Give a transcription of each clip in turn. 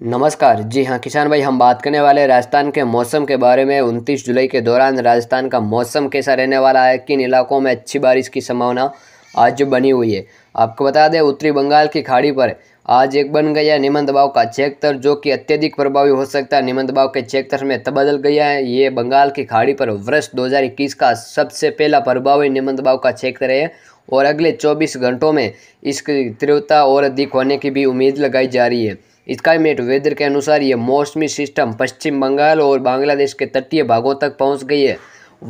नमस्कार जी हाँ किसान भाई हम बात करने वाले राजस्थान के मौसम के बारे में उनतीस जुलाई के दौरान राजस्थान का मौसम कैसा रहने वाला है किन इलाकों में अच्छी बारिश की संभावना आज जो बनी हुई है आपको बता दें उत्तरी बंगाल की खाड़ी पर आज एक बन गया निम्न दबाव का क्षेत्र जो कि अत्यधिक प्रभावी हो सकता है निम्न दबाव के क्षेत्र में तबदल गया है ये बंगाल की खाड़ी पर वर्ष 2021 का सबसे पहला प्रभावी निम्न दबाव का क्षेत्र है और अगले 24 घंटों में इसकी तीव्रता और अधिक होने की भी उम्मीद लगाई जा रही है क्लाइमेट वेदर के अनुसार ये मौसमी सिस्टम पश्चिम बंगाल और बांग्लादेश के तटीय भागों तक पहुंच गई है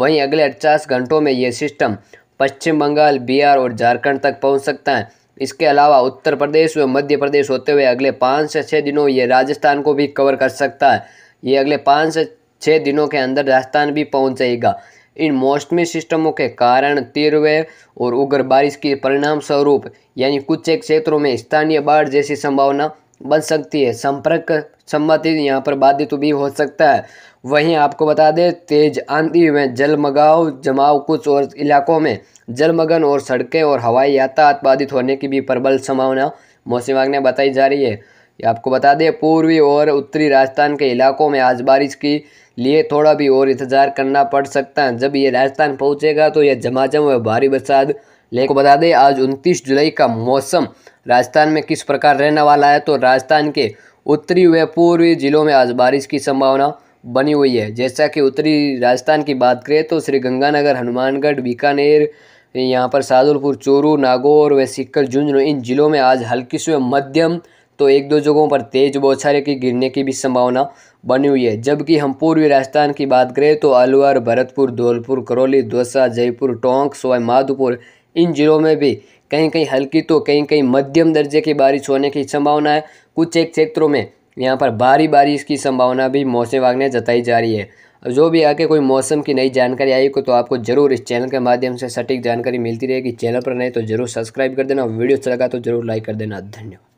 वहीं अगले अड़चास घंटों में ये सिस्टम पश्चिम बंगाल बिहार और झारखंड तक पहुंच सकता है इसके अलावा उत्तर प्रदेश व मध्य प्रदेश होते हुए अगले पाँच से छः दिनों ये राजस्थान को भी कवर कर सकता है ये अगले पाँच से छः दिनों के अंदर राजस्थान भी पहुँच जाएगा इन मौसमी सिस्टमों के कारण तीरवे और उग्र बारिश के परिणाम स्वरूप यानी कुछ एक क्षेत्रों में स्थानीय बाढ़ जैसी संभावना बन सकती है संपर्क सम्मति यहाँ पर बाधित भी हो सकता है वहीं आपको बता दें तेज आंधी में जलमगाव जमाव कुछ और इलाकों में जलमगन और सड़कें और हवाई यातायात बाधित होने की भी प्रबल संभावना मौसम विभाग ने बताई जा रही है आपको बता दें पूर्वी और उत्तरी राजस्थान के इलाकों में आज बारिश की लिए थोड़ा भी और इंतजार करना पड़ सकता है जब ये राजस्थान पहुँचेगा तो यह झमाझम व भारी बरसात लेकिन बता दें आज उनतीस जुलाई का मौसम राजस्थान में किस प्रकार रहने वाला है तो राजस्थान के उत्तरी व पूर्वी जिलों में आज बारिश की संभावना बनी हुई है जैसा कि उत्तरी राजस्थान की बात करें तो श्रीगंगानगर हनुमानगढ़ बीकानेर यहाँ पर सादुलपुर चोरू नागौर व सीकर झुंझुनू इन जिलों में आज हल्की से मध्यम तो एक दो जगहों पर तेज बौछारे की गिरने की भी संभावना बनी हुई है जबकि हम पूर्वी राजस्थान की बात करें तो अलवर भरतपुर धौलपुर करौली दौसा जयपुर टोंक सवाई माधोपुर इन जिलों में भी कहीं कहीं हल्की तो कहीं कहीं मध्यम दर्जे की बारिश होने की संभावना है कुछ एक क्षेत्रों में यहाँ पर भारी बारिश की संभावना भी मौसम विभाग ने जताई जा रही है जो भी आके कोई मौसम की नई जानकारी आई को तो आपको जरूर इस चैनल के माध्यम से सटीक जानकारी मिलती रहेगी चैनल पर नहीं तो जरूर सब्सक्राइब कर देना वीडियो अच्छा लगा तो जरूर लाइक कर देना धन्यवाद